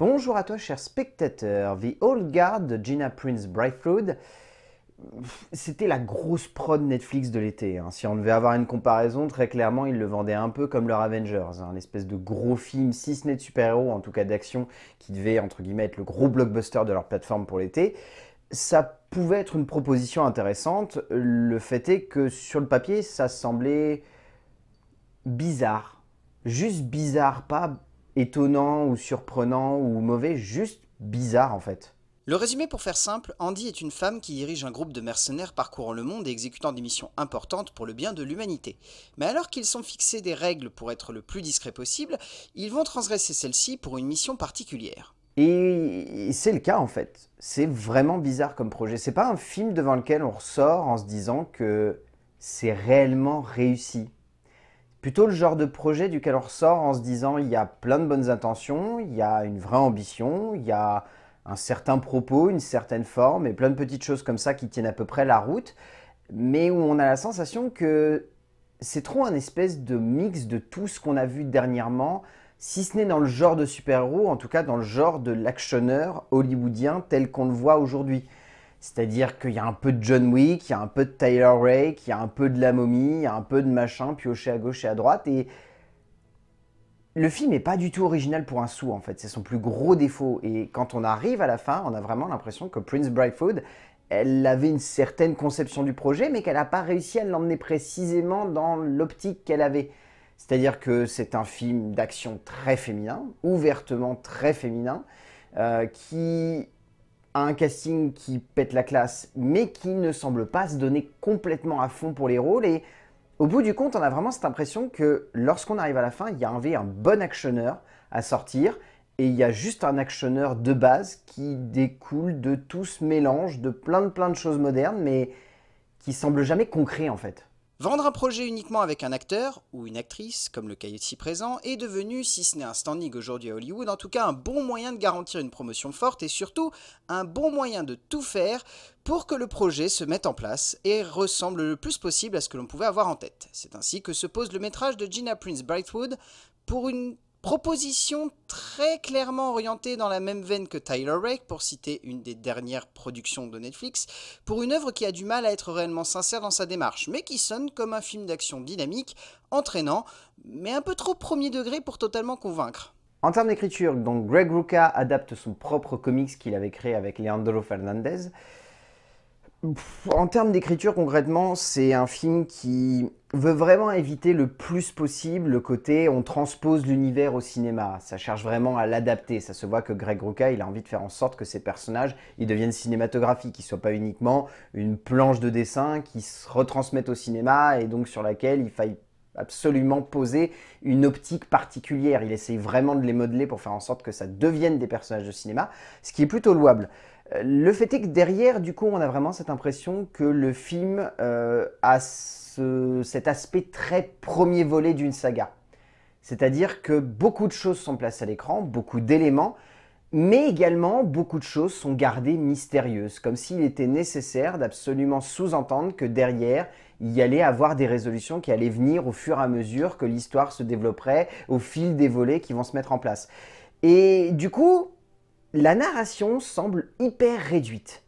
Bonjour à toi, cher spectateur. The Old Guard de Gina Prince bythewood c'était la grosse prod Netflix de l'été. Hein. Si on devait avoir une comparaison, très clairement, ils le vendaient un peu comme leur Avengers, hein. un espèce de gros film, si ce n'est de super-héros, en tout cas d'action, qui devait, entre guillemets, être le gros blockbuster de leur plateforme pour l'été. Ça pouvait être une proposition intéressante. Le fait est que sur le papier, ça semblait bizarre. Juste bizarre, pas étonnant ou surprenant ou mauvais, juste bizarre en fait. Le résumé pour faire simple, Andy est une femme qui dirige un groupe de mercenaires parcourant le monde et exécutant des missions importantes pour le bien de l'humanité. Mais alors qu'ils sont fixés des règles pour être le plus discret possible, ils vont transgresser celles-ci pour une mission particulière. Et c'est le cas en fait. C'est vraiment bizarre comme projet. C'est pas un film devant lequel on ressort en se disant que c'est réellement réussi plutôt le genre de projet duquel on ressort en se disant il y a plein de bonnes intentions, il y a une vraie ambition, il y a un certain propos, une certaine forme et plein de petites choses comme ça qui tiennent à peu près la route, mais où on a la sensation que c'est trop un espèce de mix de tout ce qu'on a vu dernièrement, si ce n'est dans le genre de super-héros, en tout cas dans le genre de l'actionneur hollywoodien tel qu'on le voit aujourd'hui. C'est-à-dire qu'il y a un peu de John Wick, il y a un peu de Tyler Rake, il y a un peu de la momie, il y a un peu de machin pioché à gauche et à droite. Et le film n'est pas du tout original pour un sou, en fait. C'est son plus gros défaut. Et quand on arrive à la fin, on a vraiment l'impression que Prince Brightfoot, elle avait une certaine conception du projet, mais qu'elle n'a pas réussi à l'emmener précisément dans l'optique qu'elle avait. C'est-à-dire que c'est un film d'action très féminin, ouvertement très féminin, euh, qui un casting qui pète la classe, mais qui ne semble pas se donner complètement à fond pour les rôles. Et au bout du compte, on a vraiment cette impression que lorsqu'on arrive à la fin, il y a un, bon actionneur à sortir, et il y a juste un actionneur de base qui découle de tout ce mélange de plein de plein de choses modernes, mais qui semble jamais concret en fait. Vendre un projet uniquement avec un acteur, ou une actrice, comme le cas ici présent, est devenu, si ce n'est un standing aujourd'hui à Hollywood, en tout cas un bon moyen de garantir une promotion forte et surtout un bon moyen de tout faire pour que le projet se mette en place et ressemble le plus possible à ce que l'on pouvait avoir en tête. C'est ainsi que se pose le métrage de Gina Prince Brightwood pour une Proposition très clairement orientée dans la même veine que Tyler Rake, pour citer une des dernières productions de Netflix, pour une œuvre qui a du mal à être réellement sincère dans sa démarche, mais qui sonne comme un film d'action dynamique, entraînant, mais un peu trop premier degré pour totalement convaincre. En termes d'écriture, donc Greg Rucka adapte son propre comics qu'il avait créé avec Leandro Fernandez, en termes d'écriture, concrètement, c'est un film qui veut vraiment éviter le plus possible le côté on transpose l'univers au cinéma. Ça cherche vraiment à l'adapter. Ça se voit que Greg Rucka, il a envie de faire en sorte que ces personnages, ils deviennent cinématographiques, qu'ils soient pas uniquement une planche de dessin qui se retransmettent au cinéma et donc sur laquelle il faille absolument poser une optique particulière. Il essaye vraiment de les modeler pour faire en sorte que ça devienne des personnages de cinéma, ce qui est plutôt louable. Euh, le fait est que derrière, du coup, on a vraiment cette impression que le film euh, a cet aspect très premier volet d'une saga. C'est-à-dire que beaucoup de choses sont placées à l'écran, beaucoup d'éléments, mais également beaucoup de choses sont gardées mystérieuses, comme s'il était nécessaire d'absolument sous-entendre que derrière, il y allait avoir des résolutions qui allaient venir au fur et à mesure que l'histoire se développerait, au fil des volets qui vont se mettre en place. Et du coup, la narration semble hyper réduite.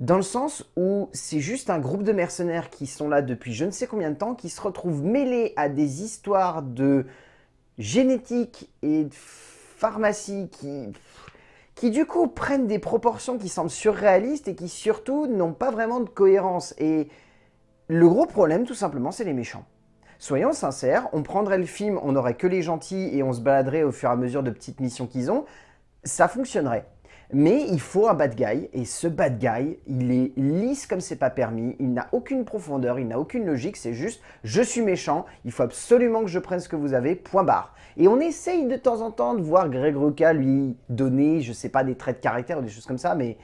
Dans le sens où c'est juste un groupe de mercenaires qui sont là depuis je ne sais combien de temps, qui se retrouvent mêlés à des histoires de génétique et de pharmacie qui, qui du coup prennent des proportions qui semblent surréalistes et qui surtout n'ont pas vraiment de cohérence. Et le gros problème tout simplement c'est les méchants. Soyons sincères, on prendrait le film, on n'aurait que les gentils et on se baladerait au fur et à mesure de petites missions qu'ils ont, ça fonctionnerait. Mais il faut un bad guy, et ce bad guy, il est lisse comme c'est pas permis, il n'a aucune profondeur, il n'a aucune logique, c'est juste je suis méchant, il faut absolument que je prenne ce que vous avez, point barre. Et on essaye de temps en temps de voir Greg Ruka lui donner, je sais pas, des traits de caractère ou des choses comme ça, mais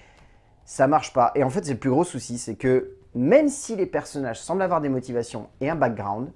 ça marche pas. Et en fait, c'est le plus gros souci, c'est que même si les personnages semblent avoir des motivations et un background,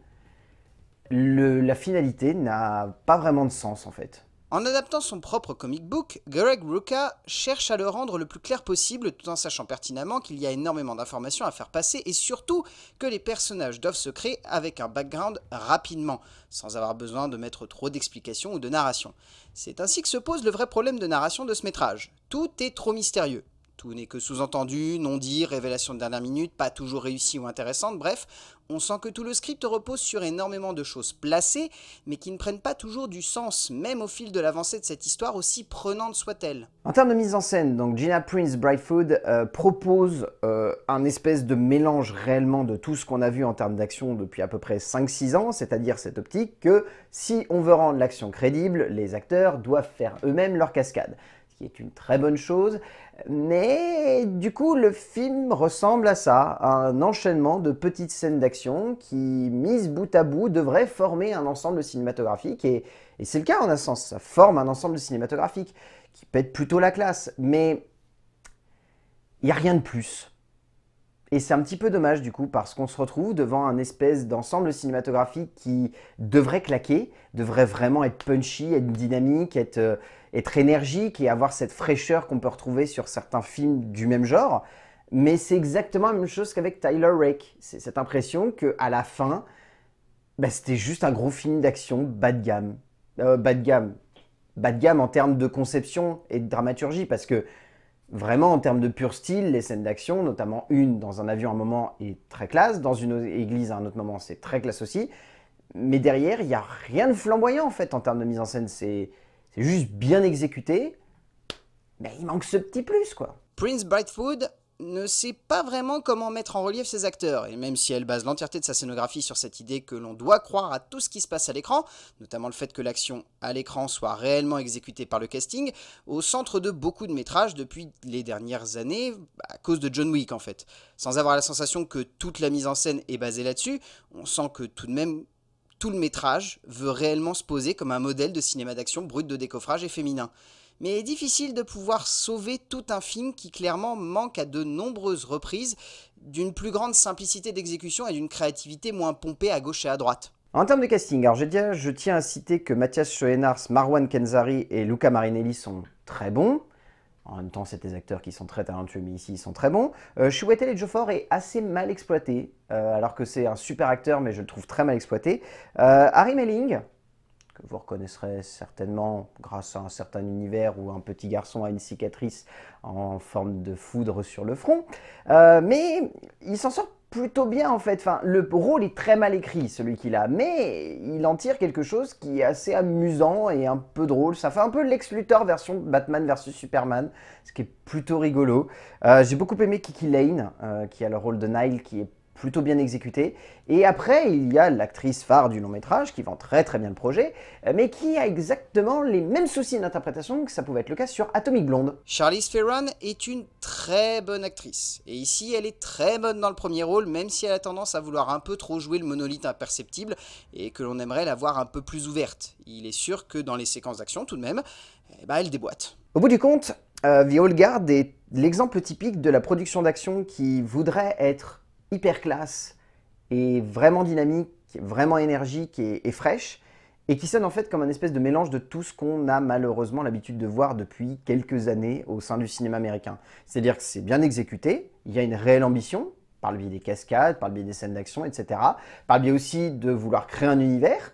la finalité n'a pas vraiment de sens en fait. En adaptant son propre comic book, Greg Rucka cherche à le rendre le plus clair possible tout en sachant pertinemment qu'il y a énormément d'informations à faire passer et surtout que les personnages doivent se créer avec un background rapidement, sans avoir besoin de mettre trop d'explications ou de narration. C'est ainsi que se pose le vrai problème de narration de ce métrage. Tout est trop mystérieux. Tout n'est que sous-entendu, non-dit, révélation de dernière minute, pas toujours réussie ou intéressante, bref, on sent que tout le script repose sur énormément de choses placées, mais qui ne prennent pas toujours du sens, même au fil de l'avancée de cette histoire, aussi prenante soit-elle. En termes de mise en scène, donc Gina Prince Brightfood euh, propose euh, un espèce de mélange réellement de tout ce qu'on a vu en termes d'action depuis à peu près 5-6 ans, c'est-à-dire cette optique que si on veut rendre l'action crédible, les acteurs doivent faire eux-mêmes leur cascade est une très bonne chose. Mais du coup, le film ressemble à ça, un enchaînement de petites scènes d'action qui, mises bout à bout, devraient former un ensemble cinématographique. Et, et c'est le cas en un sens, ça forme un ensemble cinématographique qui pète plutôt la classe. Mais il n'y a rien de plus. Et c'est un petit peu dommage du coup parce qu'on se retrouve devant un espèce d'ensemble cinématographique qui devrait claquer, devrait vraiment être punchy, être dynamique, être euh, être énergique et avoir cette fraîcheur qu'on peut retrouver sur certains films du même genre. Mais c'est exactement la même chose qu'avec Tyler Rake. C'est cette impression que à la fin, bah, c'était juste un gros film d'action bas de gamme. Euh, bas de gamme. Bas de gamme en termes de conception et de dramaturgie, parce que vraiment en termes de pur style, les scènes d'action, notamment une dans un avion à un moment est très classe, dans une église à un autre moment c'est très classe aussi, mais derrière il n'y a rien de flamboyant en fait en termes de mise en scène, c'est c'est juste bien exécuté, mais il manque ce petit plus, quoi. Prince Brightwood ne sait pas vraiment comment mettre en relief ses acteurs, et même si elle base l'entièreté de sa scénographie sur cette idée que l'on doit croire à tout ce qui se passe à l'écran, notamment le fait que l'action à l'écran soit réellement exécutée par le casting, au centre de beaucoup de métrages depuis les dernières années, à cause de John Wick en fait. Sans avoir la sensation que toute la mise en scène est basée là-dessus, on sent que tout de même tout le métrage veut réellement se poser comme un modèle de cinéma d'action brut de décoffrage et féminin. Mais il est difficile de pouvoir sauver tout un film qui clairement manque à de nombreuses reprises d'une plus grande simplicité d'exécution et d'une créativité moins pompée à gauche et à droite. En termes de casting, alors je, tiens à citer que Mathias Schoenaerts, Marwan Kenzari et Luca Marinelli sont très bons. En même temps, c'est des acteurs qui sont très talentueux, mais ici, ils sont très bons. Euh, chouette et et est assez mal exploité, euh, alors que c'est un super acteur, mais je le trouve très mal exploité. Euh, Harry Melling, que vous reconnaîtrez certainement grâce à un certain univers où un petit garçon a une cicatrice en forme de foudre sur le front, mais il s'en sort plutôt bien en fait. Enfin, le rôle est très mal écrit, celui qu'il a, mais il en tire quelque chose qui est assez amusant et un peu drôle. Ça fait un peu Lex version Batman versus Superman, ce qui est plutôt rigolo. Euh, j'ai beaucoup aimé Kiki Lane, euh, qui a le rôle de Nile, qui est plutôt bien exécuté. Et après, il y a l'actrice phare du long métrage qui vend très très bien le projet, euh, mais qui a exactement les mêmes soucis d'interprétation que ça pouvait être le cas sur Atomic Blonde. Charlize Theron est une très bonne actrice. Et ici, elle est très bonne dans le premier rôle, même si elle a tendance à vouloir un peu trop jouer le monolithe imperceptible et que l'on aimerait la voir un peu plus ouverte. Il est sûr que dans les séquences d'action, tout de même, eh ben, elle déboîte. Au bout du compte, euh, The est l'exemple typique de la production d'action qui voudrait être hyper classe et vraiment dynamique, vraiment énergique et, fraîche, et qui sonne en fait comme un espèce de mélange de tout ce qu'on a malheureusement l'habitude de voir depuis quelques années au sein du cinéma américain. C'est-à-dire que c'est bien exécuté, il y a une réelle ambition, par le biais des cascades, par le biais des scènes d'action, etc., par le biais aussi de vouloir créer un univers,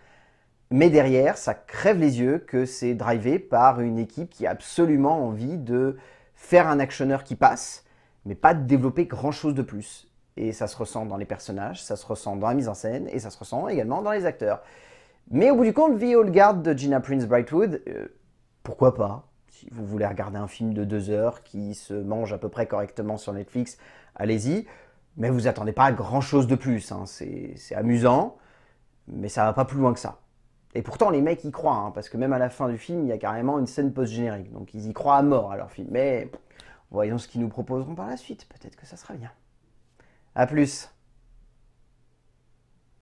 mais derrière, ça crève les yeux que c'est drivé par une équipe qui a absolument envie de faire un actionneur qui passe, mais pas de développer grand-chose de plus. Et ça se ressent dans les personnages, ça se ressent dans la mise en scène, et ça se ressent également dans les acteurs. Mais au bout du compte, The Old Guard de Gina Prince Brightwood, euh, pourquoi pas Si vous voulez regarder un film de deux heures qui se mange à peu près correctement sur Netflix, allez-y. Mais vous attendez pas à grand-chose de plus. Hein. C'est amusant, mais ça va pas plus loin que ça. Et pourtant, les mecs y croient, hein, parce que même à la fin du film, il y a carrément une scène post-générique. Donc ils y croient à mort à leur film. Mais voyons ce qu'ils nous proposeront par la suite. Peut-être que ça sera bien. A plus